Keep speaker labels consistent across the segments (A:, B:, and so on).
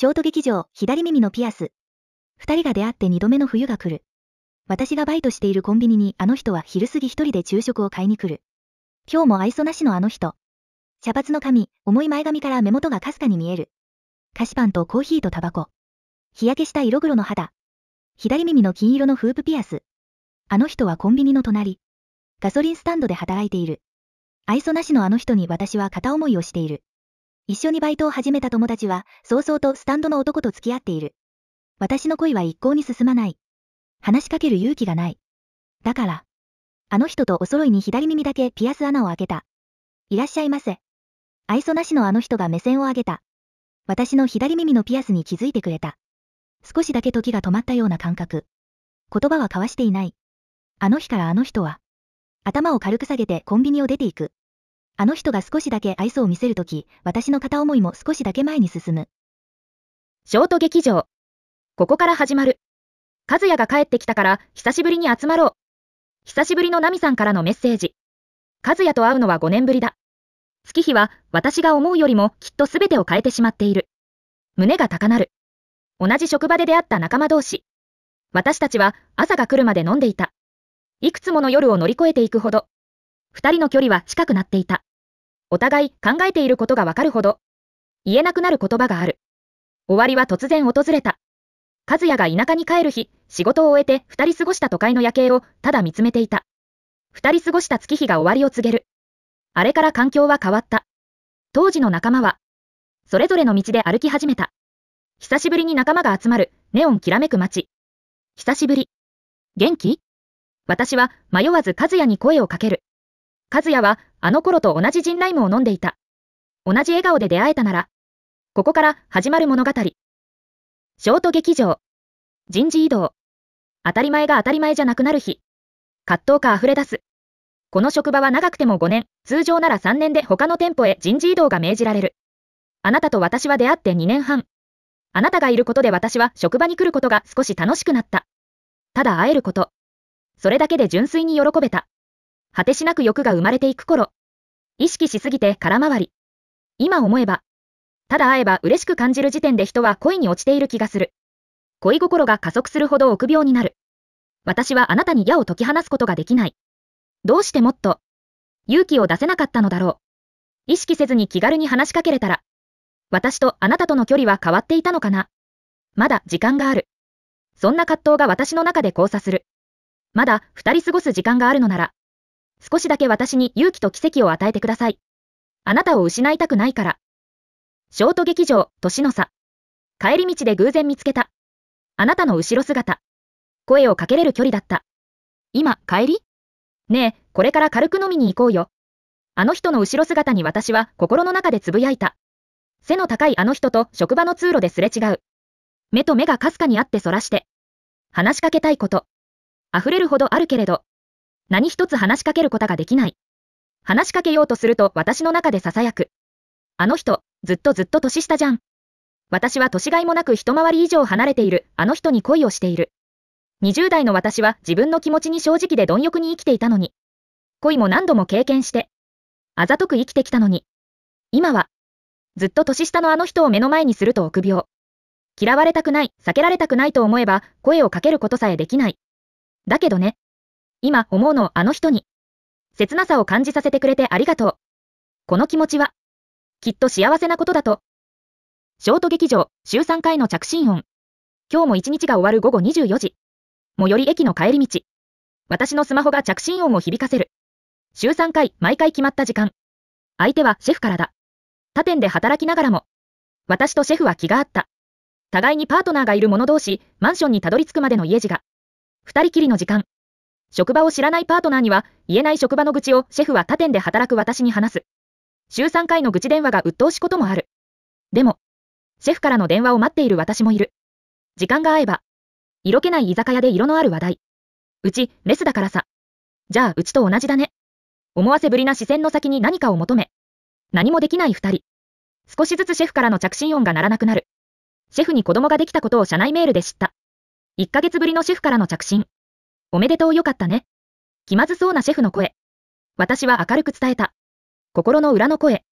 A: ショート劇場、左耳のピアス。二人が出会って二度目の冬が来る。私がバイトしているコンビニにあの人は昼過ぎ一人で昼食を買いに来る。今日も愛想なしのあの人。茶髪の髪、重い前髪から目元がかすかに見える。菓子パンとコーヒーとタバコ。日焼けした色黒の肌。左耳の金色のフープピアス。あの人はコンビニの隣。ガソリンスタンドで働いている。愛想なしのあの人に私は片思いをしている。一緒にバイトを始めた友達は、早々とスタンドの男と付き合っている。私の恋は一向に進まない。話しかける勇気がない。だから、あの人とお揃いに左耳だけピアス穴を開けた。いらっしゃいませ。愛想なしのあの人が目線を上げた。私の左耳のピアスに気づいてくれた。少しだけ時が止まったような感覚。言葉は交わしていない。あの日からあの人は、頭を軽く下げてコンビニを出ていく。あの人が少しだけ愛想を見せるとき、私の片思いも少しだけ前に進む。ショート劇場。ここから始まる。和也が帰ってきたから、久
B: しぶりに集まろう。久しぶりのナミさんからのメッセージ。和也と会うのは5年ぶりだ。月日は、私が思うよりもきっと全てを変えてしまっている。胸が高鳴る。同じ職場で出会った仲間同士。私たちは朝が来るまで飲んでいた。いくつもの夜を乗り越えていくほど、二人の距離は近くなっていた。お互い考えていることがわかるほど、言えなくなる言葉がある。終わりは突然訪れた。和也が田舎に帰る日、仕事を終えて二人過ごした都会の夜景をただ見つめていた。二人過ごした月日が終わりを告げる。あれから環境は変わった。当時の仲間は、それぞれの道で歩き始めた。久しぶりに仲間が集まる、ネオンきらめく街。久しぶり。元気私は迷わず和也に声をかける。和也は、あの頃と同じジンライムを飲んでいた。同じ笑顔で出会えたなら、ここから始まる物語。ショート劇場。人事異動。当たり前が当たり前じゃなくなる日。葛藤か溢れ出す。この職場は長くても5年、通常なら3年で他の店舗へ人事異動が命じられる。あなたと私は出会って2年半。あなたがいることで私は職場に来ることが少し楽しくなった。ただ会えること。それだけで純粋に喜べた。果てしなく欲が生まれていく頃。意識しすぎて空回り。今思えば。ただ会えば嬉しく感じる時点で人は恋に落ちている気がする。恋心が加速するほど臆病になる。私はあなたに矢を解き放すことができない。どうしてもっと、勇気を出せなかったのだろう。意識せずに気軽に話しかけれたら、私とあなたとの距離は変わっていたのかな。まだ時間がある。そんな葛藤が私の中で交差する。まだ二人過ごす時間があるのなら、少しだけ私に勇気と奇跡を与えてください。あなたを失いたくないから。ショート劇場、年の差。帰り道で偶然見つけた。あなたの後ろ姿。声をかけれる距離だった。今、帰りねえ、これから軽く飲みに行こうよ。あの人の後ろ姿に私は心の中でつぶやいた。背の高いあの人と職場の通路ですれ違う。目と目がかすかにあってそらして。話しかけたいこと。溢れるほどあるけれど、何一つ話しかけることができない。話しかけようとすると私の中で囁く。あの人、ずっとずっと年下じゃん。私は年がいもなく一回り以上離れているあの人に恋をしている。20代の私は自分の気持ちに正直で貪欲に生きていたのに。恋も何度も経験して。あざとく生きてきたのに。今は、ずっと年下のあの人を目の前にすると臆病。嫌われたくない、避けられたくないと思えば、声をかけることさえできない。だけどね、今思うのあの人に。切なさを感じさせてくれてありがとう。この気持ちは、きっと幸せなことだと。ショート劇場、週3回の着信音。今日も一日が終わる午後24時。最寄り駅の帰り道。私のスマホが着信音を響かせる。週3回、毎回決まった時間。相手はシェフからだ。他店で働きながらも。私とシェフは気が合った。互いにパートナーがいる者同士、マンションにたどり着くまでの家路が。二人きりの時間。職場を知らないパートナーには、言えない職場の愚痴をシェフは他店で働く私に話す。週3回の愚痴電話が鬱陶しこともある。でも、シェフからの電話を待っている私もいる。時間が合えば、色気ない居酒屋で色のある話題。うち、レスだからさ。じゃあ、うちと同じだね。思わせぶりな視線の先に何かを求め。何もできない二人。少しずつシェフからの着信音が鳴らなくなる。シェフに子供ができたことを社内メールで知った。1ヶ月ぶりのシェフからの着信。おめでとうよかったね。気まずそうなシェフの声。私は明るく伝えた。心の裏の声。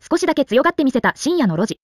B: 少しだけ強がってみせた深夜の路地。